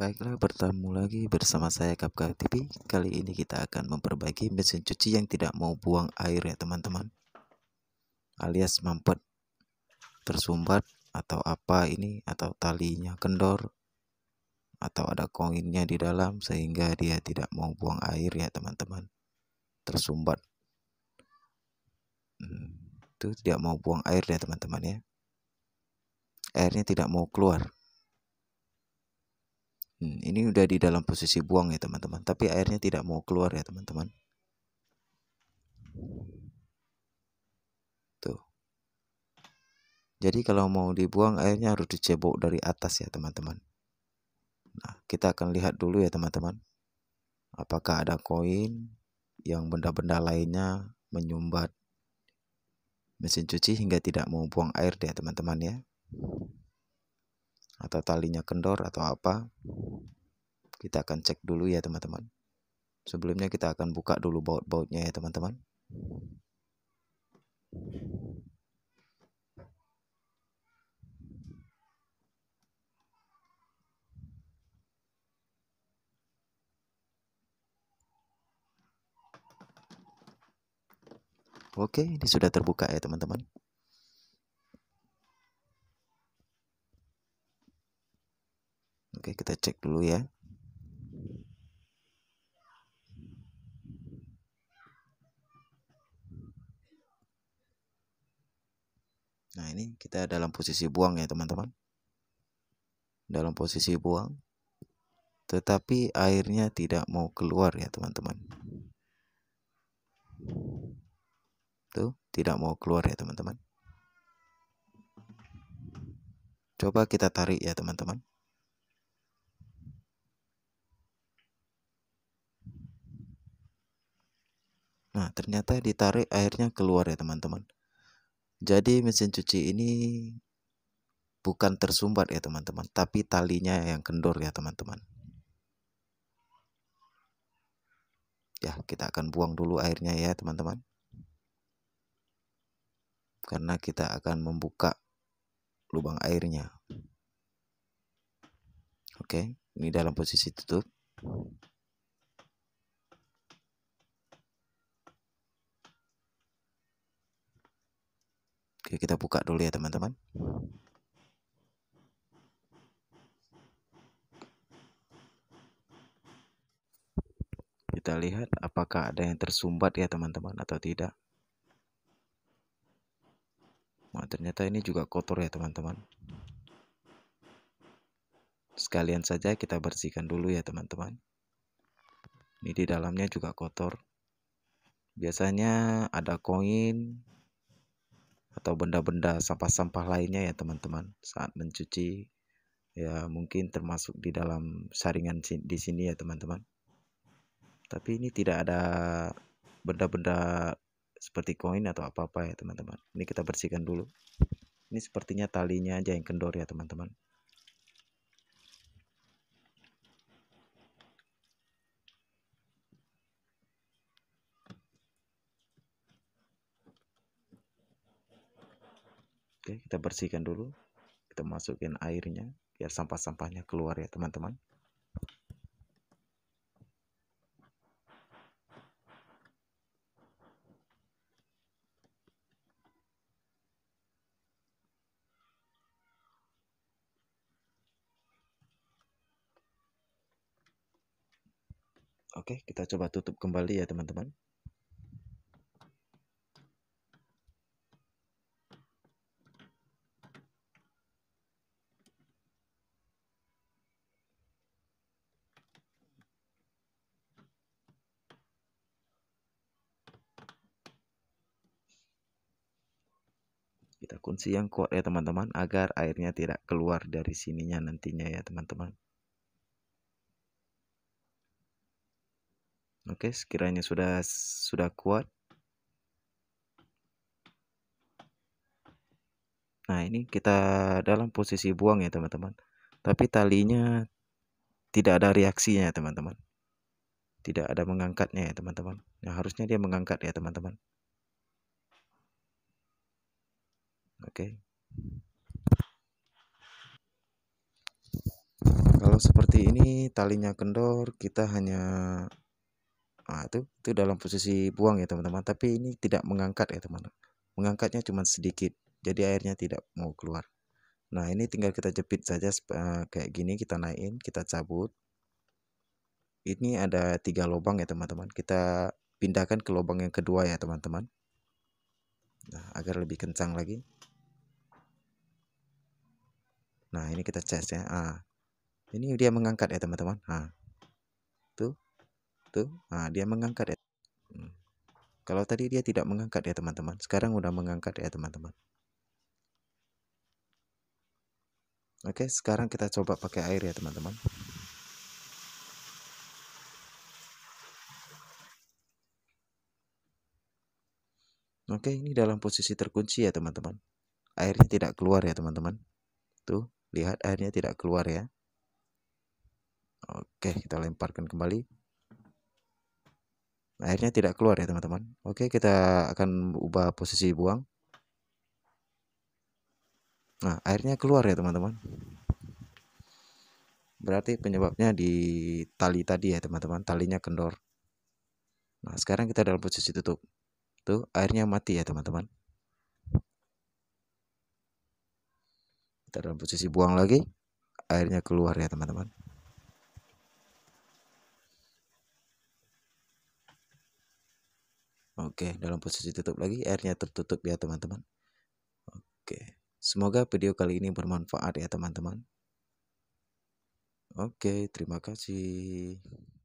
Baiklah, bertemu lagi bersama saya Kapka TV. Kali ini kita akan memperbaiki mesin cuci yang tidak mau buang air ya teman-teman. Alias mampet, tersumbat, atau apa ini, atau talinya kendor, atau ada koinnya di dalam sehingga dia tidak mau buang air ya teman-teman. Tersumbat. Hmm, itu tidak mau buang air ya teman-teman ya. Airnya tidak mau keluar hmm, ini udah di dalam posisi buang ya teman-teman tapi airnya tidak mau keluar ya teman-teman tuh jadi kalau mau dibuang airnya harus dicebok dari atas ya teman-teman nah kita akan lihat dulu ya teman-teman apakah ada koin yang benda-benda lainnya menyumbat mesin cuci hingga tidak mau buang air ya teman-teman ya atau talinya kendor atau apa kita akan cek dulu ya teman-teman sebelumnya kita akan buka dulu baut-bautnya ya teman-teman Oke, ini sudah terbuka ya teman-teman. Oke, kita cek dulu ya. Nah, ini kita dalam posisi buang ya, teman-teman. Dalam posisi buang. Tetapi airnya tidak mau keluar ya, teman-teman. Tuh, tidak mau keluar ya, teman-teman. Coba kita tarik ya, teman-teman. ternyata ditarik airnya keluar ya, teman-teman. Jadi mesin cuci ini bukan tersumbat ya, teman-teman, tapi talinya yang kendor ya, teman-teman. Ya, kita akan buang dulu airnya ya, teman-teman. Karena kita akan membuka lubang airnya. Oke, ini dalam posisi tutup. Oke, kita buka dulu ya teman-teman. Kita lihat apakah ada yang tersumbat ya teman-teman atau tidak. Nah, ternyata ini juga kotor ya teman-teman. Sekalian saja kita bersihkan dulu ya teman-teman. Ini di dalamnya juga kotor. Biasanya ada koin, atau benda-benda sampah-sampah lainnya ya teman-teman saat mencuci ya mungkin termasuk di dalam saringan di sini ya teman-teman tapi ini tidak ada benda-benda seperti koin atau apa-apa ya teman-teman ini kita bersihkan dulu ini sepertinya talinya aja yang kendor ya teman-teman Oke, kita bersihkan dulu. Kita masukin airnya biar sampah-sampahnya keluar ya, teman-teman. Oke, kita coba tutup kembali ya, teman-teman. kita kunci yang kuat ya teman-teman agar airnya tidak keluar dari sininya nantinya ya teman-teman oke sekiranya sudah sudah kuat nah ini kita dalam posisi buang ya teman-teman tapi talinya tidak ada reaksinya ya, teman-teman tidak ada mengangkatnya ya teman-teman nah harusnya dia mengangkat ya teman-teman Oke. Okay. Kalau seperti ini talinya kendor, kita hanya nah, itu itu dalam posisi buang ya teman-teman. Tapi ini tidak mengangkat ya teman-teman. Mengangkatnya cuma sedikit, jadi airnya tidak mau keluar. Nah ini tinggal kita jepit saja eh, kayak gini kita naikin, kita cabut. Ini ada tiga lubang ya teman-teman. Kita pindahkan ke lubang yang kedua ya teman-teman. Nah agar lebih kencang lagi. Nah, ini kita cek ya. Ah. Ini dia mengangkat ya, teman-teman. Ah. Tuh. Tuh. Ah, dia mengangkat ya. Hmm. Kalau tadi dia tidak mengangkat ya, teman-teman. Sekarang udah mengangkat ya, teman-teman. Oke, sekarang kita coba pakai air ya, teman-teman. Oke, ini dalam posisi terkunci ya, teman-teman. Airnya tidak keluar ya, teman-teman. Tuh. Lihat airnya tidak keluar ya. Oke, kita lemparkan kembali. Airnya tidak keluar ya teman-teman. Oke, kita akan ubah posisi buang. Nah, airnya keluar ya teman-teman. Berarti penyebabnya di tali tadi ya teman-teman. Talinya kendor. Nah, sekarang kita dalam posisi tutup. Tuh, airnya mati ya teman-teman. kita dalam posisi buang lagi airnya keluar ya teman-teman Oke dalam posisi tutup lagi airnya tertutup ya teman-teman Oke semoga video kali ini bermanfaat ya teman-teman Oke terima kasih